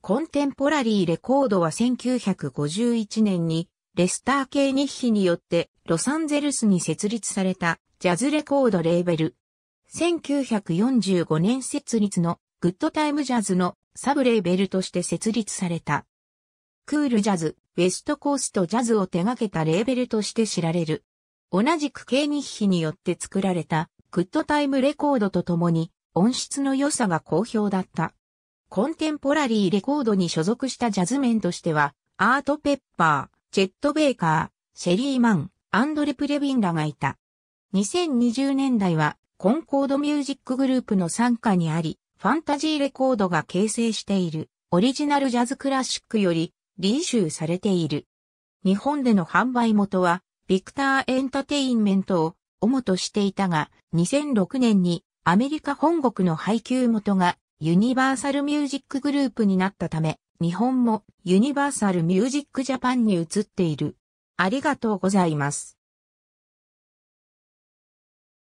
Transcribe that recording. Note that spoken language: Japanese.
コンテンポラリーレコードは1951年にレスター系日比によってロサンゼルスに設立されたジャズレコードレーベル。1945年設立のグッドタイムジャズのサブレーベルとして設立された。クールジャズ、ウェストコーストジャズを手掛けたレーベルとして知られる。同じく系日比によって作られたグッドタイムレコードとともに音質の良さが好評だった。コンテンポラリーレコードに所属したジャズメンとしては、アート・ペッパー、チェット・ベイカー、シェリー・マン、アンドレ・プレビンらがいた。2020年代は、コンコードミュージックグループの参加にあり、ファンタジーレコードが形成している、オリジナルジャズクラシックより、リーシューされている。日本での販売元は、ビクターエンタテインメントを主としていたが、2006年にアメリカ本国の配給元がユニバーサルミュージックグループになったため、日本もユニバーサルミュージックジャパンに移っている。ありがとうございます。